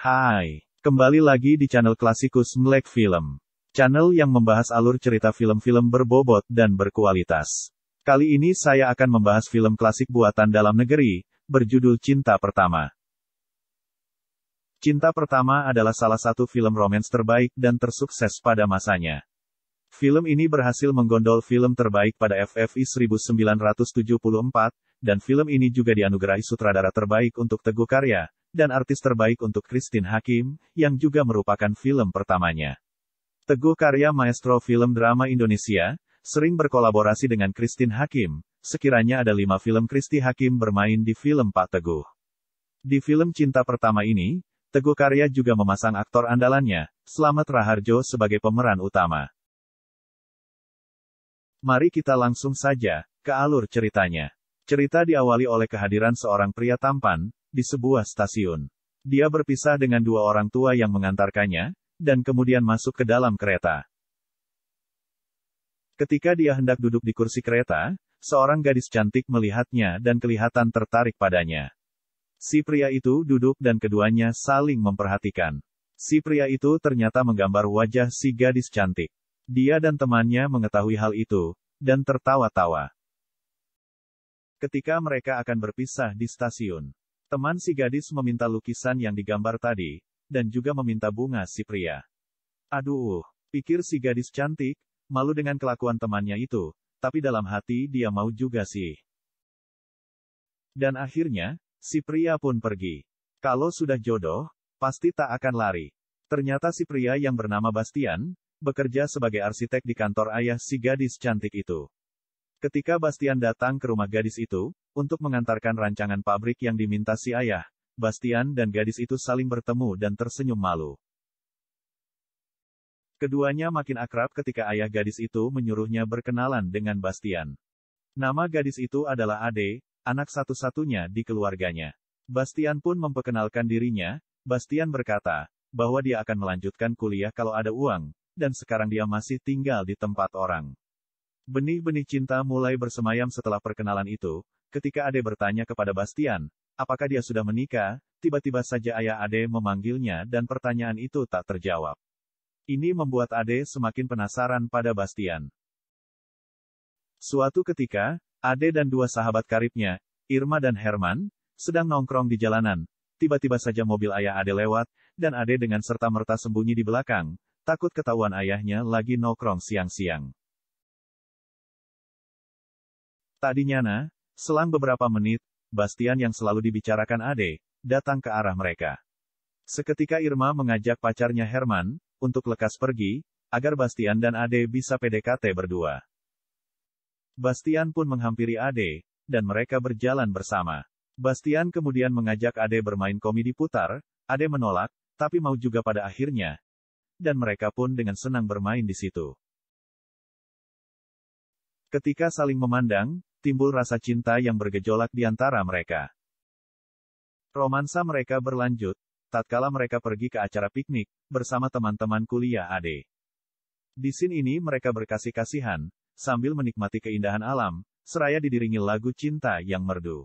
Hai, kembali lagi di channel Klasikus Melek Film. Channel yang membahas alur cerita film-film berbobot dan berkualitas. Kali ini saya akan membahas film klasik buatan dalam negeri, berjudul Cinta Pertama. Cinta Pertama adalah salah satu film romans terbaik dan tersukses pada masanya. Film ini berhasil menggondol film terbaik pada FFI 1974, dan film ini juga dianugerahi sutradara terbaik untuk Teguh Karya, dan artis terbaik untuk Christine Hakim, yang juga merupakan film pertamanya. Teguh karya maestro film drama Indonesia, sering berkolaborasi dengan Christine Hakim, sekiranya ada lima film Kristi Hakim bermain di film Pak Teguh. Di film Cinta Pertama ini, Teguh Karya juga memasang aktor andalannya, Selamat Raharjo sebagai pemeran utama. Mari kita langsung saja ke alur ceritanya. Cerita diawali oleh kehadiran seorang pria tampan, di sebuah stasiun. Dia berpisah dengan dua orang tua yang mengantarkannya, dan kemudian masuk ke dalam kereta. Ketika dia hendak duduk di kursi kereta, seorang gadis cantik melihatnya dan kelihatan tertarik padanya. Si pria itu duduk dan keduanya saling memperhatikan. Si pria itu ternyata menggambar wajah si gadis cantik. Dia dan temannya mengetahui hal itu, dan tertawa-tawa. Ketika mereka akan berpisah di stasiun, Teman si gadis meminta lukisan yang digambar tadi, dan juga meminta bunga si pria. Aduh, pikir si gadis cantik, malu dengan kelakuan temannya itu, tapi dalam hati dia mau juga sih. Dan akhirnya, si pria pun pergi. Kalau sudah jodoh, pasti tak akan lari. Ternyata si pria yang bernama Bastian, bekerja sebagai arsitek di kantor ayah si gadis cantik itu. Ketika Bastian datang ke rumah gadis itu, untuk mengantarkan rancangan pabrik yang diminta si ayah, Bastian dan gadis itu saling bertemu dan tersenyum malu. Keduanya makin akrab ketika ayah gadis itu menyuruhnya berkenalan dengan Bastian. Nama gadis itu adalah Ade, anak satu-satunya di keluarganya. Bastian pun memperkenalkan dirinya, Bastian berkata, bahwa dia akan melanjutkan kuliah kalau ada uang, dan sekarang dia masih tinggal di tempat orang. Benih-benih cinta mulai bersemayam setelah perkenalan itu, ketika Ade bertanya kepada Bastian, apakah dia sudah menikah, tiba-tiba saja ayah Ade memanggilnya dan pertanyaan itu tak terjawab. Ini membuat Ade semakin penasaran pada Bastian. Suatu ketika, Ade dan dua sahabat karibnya, Irma dan Herman, sedang nongkrong di jalanan, tiba-tiba saja mobil ayah Ade lewat, dan Ade dengan serta-merta sembunyi di belakang, takut ketahuan ayahnya lagi nongkrong siang-siang. Tadinya na, selang beberapa menit, Bastian yang selalu dibicarakan Ade, datang ke arah mereka. Seketika Irma mengajak pacarnya Herman, untuk lekas pergi, agar Bastian dan Ade bisa PDKT berdua. Bastian pun menghampiri Ade, dan mereka berjalan bersama. Bastian kemudian mengajak Ade bermain komedi putar, Ade menolak, tapi mau juga pada akhirnya. Dan mereka pun dengan senang bermain di situ. Ketika saling memandang, timbul rasa cinta yang bergejolak di antara mereka. Romansa mereka berlanjut, tatkala mereka pergi ke acara piknik, bersama teman-teman kuliah Ade. Di sin ini mereka berkasih-kasihan, sambil menikmati keindahan alam, seraya didiringi lagu cinta yang merdu.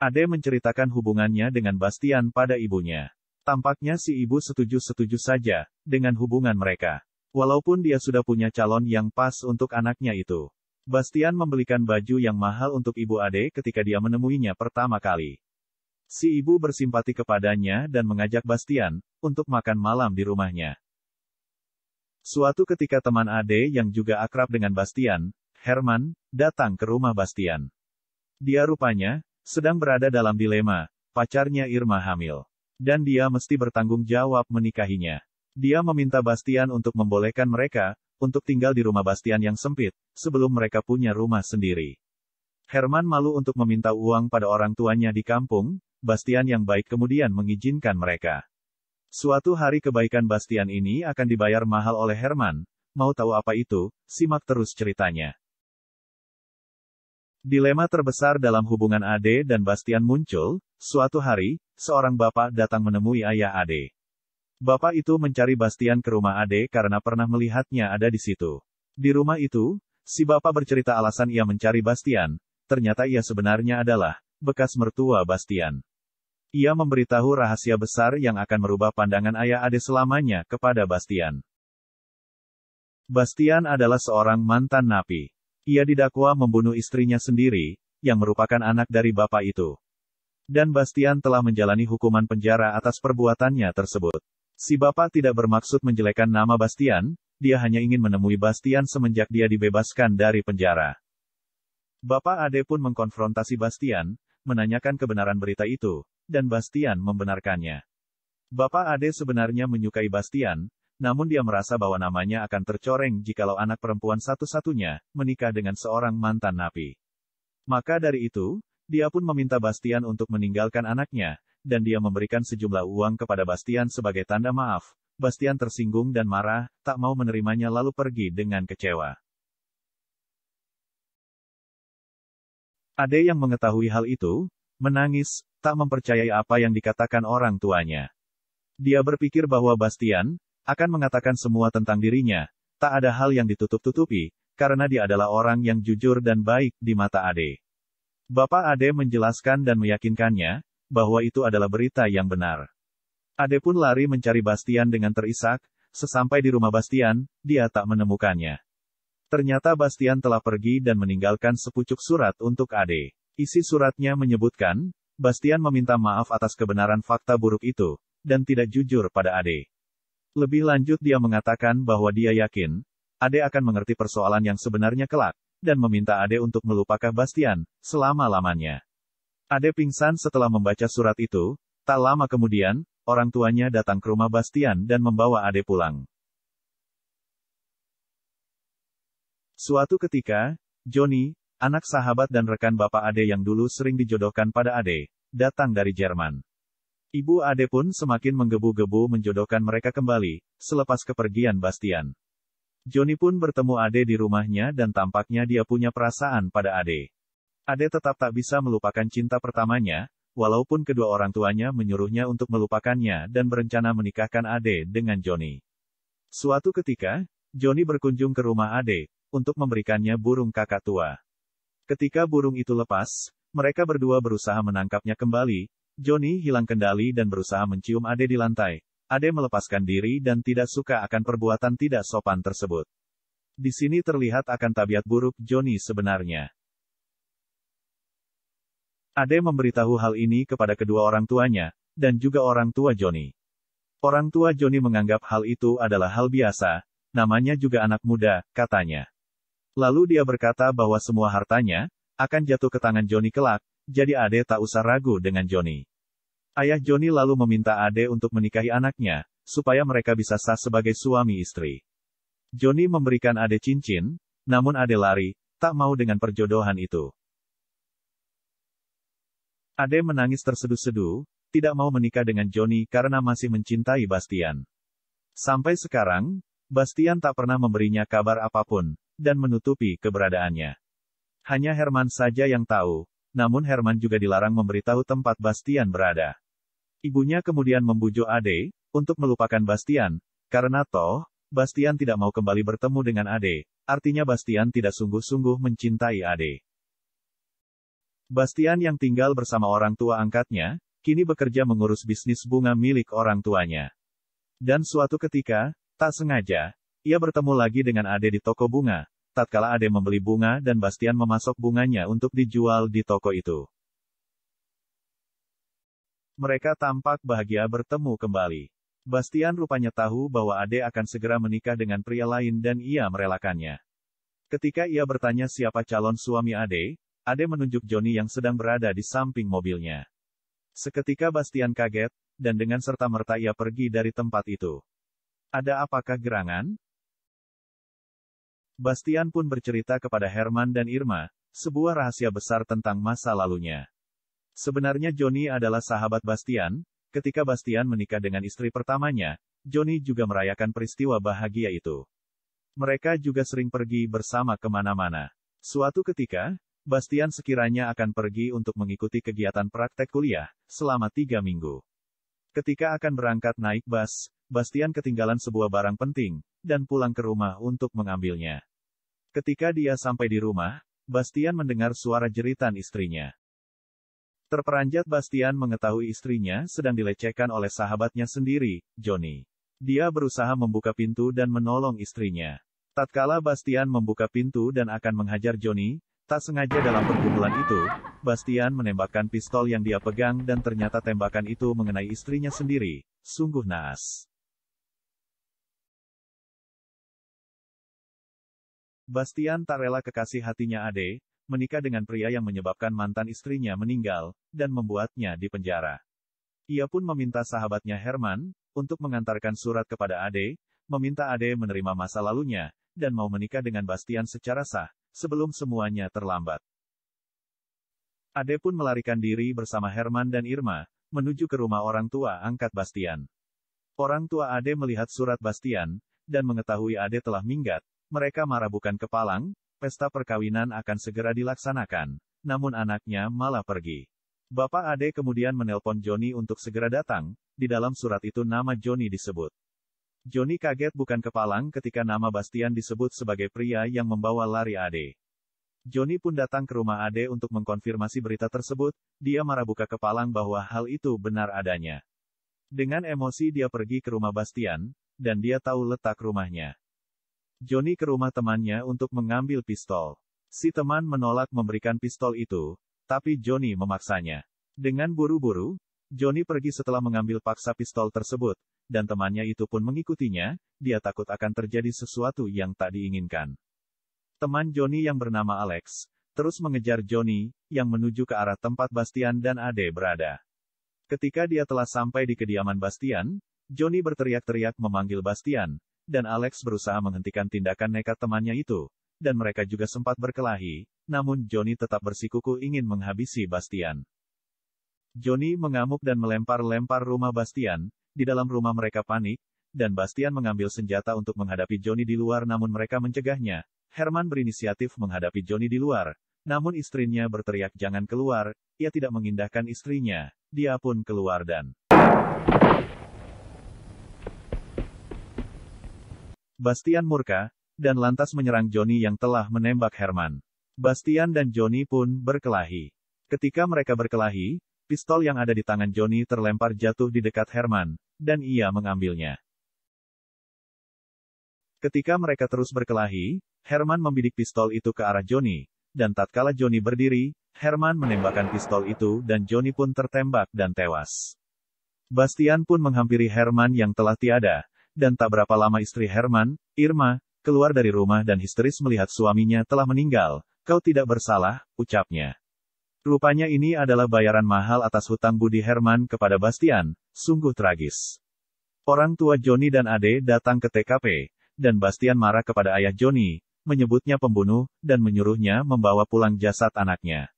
Ade menceritakan hubungannya dengan Bastian pada ibunya. Tampaknya si ibu setuju-setuju saja, dengan hubungan mereka. Walaupun dia sudah punya calon yang pas untuk anaknya itu. Bastian membelikan baju yang mahal untuk ibu Ade ketika dia menemuinya pertama kali. Si ibu bersimpati kepadanya dan mengajak Bastian untuk makan malam di rumahnya. Suatu ketika teman Ade yang juga akrab dengan Bastian, Herman, datang ke rumah Bastian. Dia rupanya sedang berada dalam dilema, pacarnya Irma hamil. Dan dia mesti bertanggung jawab menikahinya. Dia meminta Bastian untuk membolehkan mereka untuk tinggal di rumah Bastian yang sempit, sebelum mereka punya rumah sendiri. Herman malu untuk meminta uang pada orang tuanya di kampung, Bastian yang baik kemudian mengizinkan mereka. Suatu hari kebaikan Bastian ini akan dibayar mahal oleh Herman. Mau tahu apa itu? Simak terus ceritanya. Dilema terbesar dalam hubungan Ade dan Bastian muncul, suatu hari, seorang bapak datang menemui ayah Ade. Bapak itu mencari Bastian ke rumah Ade karena pernah melihatnya ada di situ. Di rumah itu, si bapak bercerita alasan ia mencari Bastian, ternyata ia sebenarnya adalah bekas mertua Bastian. Ia memberitahu rahasia besar yang akan merubah pandangan ayah Ade selamanya kepada Bastian. Bastian adalah seorang mantan napi. Ia didakwa membunuh istrinya sendiri, yang merupakan anak dari bapak itu. Dan Bastian telah menjalani hukuman penjara atas perbuatannya tersebut. Si bapak tidak bermaksud menjelekan nama Bastian, dia hanya ingin menemui Bastian semenjak dia dibebaskan dari penjara. Bapak Ade pun mengkonfrontasi Bastian, menanyakan kebenaran berita itu, dan Bastian membenarkannya. Bapak Ade sebenarnya menyukai Bastian, namun dia merasa bahwa namanya akan tercoreng jikalau anak perempuan satu-satunya menikah dengan seorang mantan napi. Maka dari itu, dia pun meminta Bastian untuk meninggalkan anaknya, dan dia memberikan sejumlah uang kepada Bastian sebagai tanda maaf. Bastian tersinggung dan marah, tak mau menerimanya lalu pergi dengan kecewa. Ade yang mengetahui hal itu, menangis, tak mempercayai apa yang dikatakan orang tuanya. Dia berpikir bahwa Bastian akan mengatakan semua tentang dirinya, tak ada hal yang ditutup-tutupi, karena dia adalah orang yang jujur dan baik di mata Ade. Bapak Ade menjelaskan dan meyakinkannya, bahwa itu adalah berita yang benar. Ade pun lari mencari Bastian dengan terisak, sesampai di rumah Bastian, dia tak menemukannya. Ternyata Bastian telah pergi dan meninggalkan sepucuk surat untuk Ade. Isi suratnya menyebutkan, Bastian meminta maaf atas kebenaran fakta buruk itu, dan tidak jujur pada Ade. Lebih lanjut dia mengatakan bahwa dia yakin, Ade akan mengerti persoalan yang sebenarnya kelak, dan meminta Ade untuk melupakan Bastian, selama-lamanya. Ade pingsan setelah membaca surat itu, tak lama kemudian, orang tuanya datang ke rumah Bastian dan membawa Ade pulang. Suatu ketika, Joni, anak sahabat dan rekan bapak Ade yang dulu sering dijodohkan pada Ade, datang dari Jerman. Ibu Ade pun semakin menggebu-gebu menjodohkan mereka kembali, selepas kepergian Bastian. Joni pun bertemu Ade di rumahnya dan tampaknya dia punya perasaan pada Ade. Ade tetap tak bisa melupakan cinta pertamanya, walaupun kedua orang tuanya menyuruhnya untuk melupakannya dan berencana menikahkan Ade dengan Joni. Suatu ketika, Joni berkunjung ke rumah Ade untuk memberikannya burung kakak tua. Ketika burung itu lepas, mereka berdua berusaha menangkapnya kembali. Joni hilang kendali dan berusaha mencium Ade di lantai. Ade melepaskan diri dan tidak suka akan perbuatan tidak sopan tersebut. Di sini terlihat akan tabiat buruk Joni sebenarnya. Ade memberitahu hal ini kepada kedua orang tuanya, dan juga orang tua Joni. Orang tua Joni menganggap hal itu adalah hal biasa, namanya juga anak muda, katanya. Lalu dia berkata bahwa semua hartanya, akan jatuh ke tangan Joni kelak, jadi Ade tak usah ragu dengan Joni. Ayah Joni lalu meminta Ade untuk menikahi anaknya, supaya mereka bisa sah sebagai suami istri. Joni memberikan Ade cincin, namun Ade lari, tak mau dengan perjodohan itu. Ade menangis tersedu sedu tidak mau menikah dengan Joni karena masih mencintai Bastian. Sampai sekarang, Bastian tak pernah memberinya kabar apapun, dan menutupi keberadaannya. Hanya Herman saja yang tahu, namun Herman juga dilarang memberitahu tempat Bastian berada. Ibunya kemudian membujuk Ade, untuk melupakan Bastian, karena toh, Bastian tidak mau kembali bertemu dengan Ade, artinya Bastian tidak sungguh-sungguh mencintai Ade. Bastian yang tinggal bersama orang tua angkatnya, kini bekerja mengurus bisnis bunga milik orang tuanya. Dan suatu ketika, tak sengaja, ia bertemu lagi dengan Ade di toko bunga. Tatkala Ade membeli bunga dan Bastian memasok bunganya untuk dijual di toko itu. Mereka tampak bahagia bertemu kembali. Bastian rupanya tahu bahwa Ade akan segera menikah dengan pria lain dan ia merelakannya. Ketika ia bertanya siapa calon suami Ade, Ade menunjuk Joni yang sedang berada di samping mobilnya. Seketika Bastian kaget, dan dengan serta-merta ia pergi dari tempat itu. Ada apakah gerangan? Bastian pun bercerita kepada Herman dan Irma, sebuah rahasia besar tentang masa lalunya. Sebenarnya Joni adalah sahabat Bastian, ketika Bastian menikah dengan istri pertamanya, Joni juga merayakan peristiwa bahagia itu. Mereka juga sering pergi bersama kemana-mana. Suatu ketika, Bastian sekiranya akan pergi untuk mengikuti kegiatan praktek kuliah, selama tiga minggu. Ketika akan berangkat naik bus, Bastian ketinggalan sebuah barang penting, dan pulang ke rumah untuk mengambilnya. Ketika dia sampai di rumah, Bastian mendengar suara jeritan istrinya. Terperanjat Bastian mengetahui istrinya sedang dilecehkan oleh sahabatnya sendiri, Joni. Dia berusaha membuka pintu dan menolong istrinya. Tatkala Bastian membuka pintu dan akan menghajar Joni, Tak sengaja dalam pergumulan itu, Bastian menembakkan pistol yang dia pegang dan ternyata tembakan itu mengenai istrinya sendiri. Sungguh naas. Bastian tak rela kekasih hatinya Ade, menikah dengan pria yang menyebabkan mantan istrinya meninggal, dan membuatnya di penjara. Ia pun meminta sahabatnya Herman, untuk mengantarkan surat kepada Ade, meminta Ade menerima masa lalunya, dan mau menikah dengan Bastian secara sah, sebelum semuanya terlambat. Ade pun melarikan diri bersama Herman dan Irma, menuju ke rumah orang tua angkat Bastian. Orang tua Ade melihat surat Bastian, dan mengetahui Ade telah minggat, mereka marah bukan kepalang, pesta perkawinan akan segera dilaksanakan, namun anaknya malah pergi. Bapak Ade kemudian menelpon Joni untuk segera datang, di dalam surat itu nama Joni disebut. Joni kaget bukan kepalang ketika nama Bastian disebut sebagai pria yang membawa lari Ade. Joni pun datang ke rumah Ade untuk mengkonfirmasi berita tersebut, dia marah buka kepalang bahwa hal itu benar adanya. Dengan emosi dia pergi ke rumah Bastian, dan dia tahu letak rumahnya. Joni ke rumah temannya untuk mengambil pistol. Si teman menolak memberikan pistol itu, tapi Joni memaksanya. Dengan buru-buru, Joni pergi setelah mengambil paksa pistol tersebut, dan temannya itu pun mengikutinya, dia takut akan terjadi sesuatu yang tak diinginkan. Teman Joni yang bernama Alex, terus mengejar Joni yang menuju ke arah tempat Bastian dan Ade berada. Ketika dia telah sampai di kediaman Bastian, Joni berteriak-teriak memanggil Bastian, dan Alex berusaha menghentikan tindakan nekat temannya itu, dan mereka juga sempat berkelahi, namun Joni tetap bersikuku ingin menghabisi Bastian. Joni mengamuk dan melempar-lempar rumah Bastian, di dalam rumah mereka panik, dan Bastian mengambil senjata untuk menghadapi Johnny di luar namun mereka mencegahnya. Herman berinisiatif menghadapi Johnny di luar, namun istrinya berteriak jangan keluar, ia tidak mengindahkan istrinya, dia pun keluar dan... Bastian murka, dan lantas menyerang Johnny yang telah menembak Herman. Bastian dan Johnny pun berkelahi. Ketika mereka berkelahi, pistol yang ada di tangan Johnny terlempar jatuh di dekat Herman, dan ia mengambilnya. Ketika mereka terus berkelahi, Herman membidik pistol itu ke arah Joni, dan tatkala Joni berdiri, Herman menembakkan pistol itu dan Joni pun tertembak dan tewas. Bastian pun menghampiri Herman yang telah tiada, dan tak berapa lama istri Herman, Irma, keluar dari rumah dan histeris melihat suaminya telah meninggal. Kau tidak bersalah, ucapnya. Rupanya ini adalah bayaran mahal atas hutang Budi Herman kepada Bastian, sungguh tragis. Orang tua Joni dan Ade datang ke TKP, dan Bastian marah kepada ayah Joni, menyebutnya pembunuh, dan menyuruhnya membawa pulang jasad anaknya.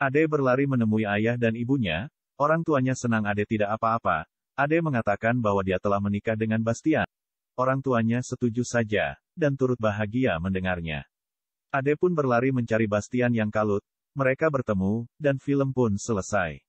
Ade berlari menemui ayah dan ibunya, orang tuanya senang Ade tidak apa-apa, Ade mengatakan bahwa dia telah menikah dengan Bastian. Orang tuanya setuju saja, dan turut bahagia mendengarnya. Ade pun berlari mencari Bastian yang kalut, mereka bertemu, dan film pun selesai.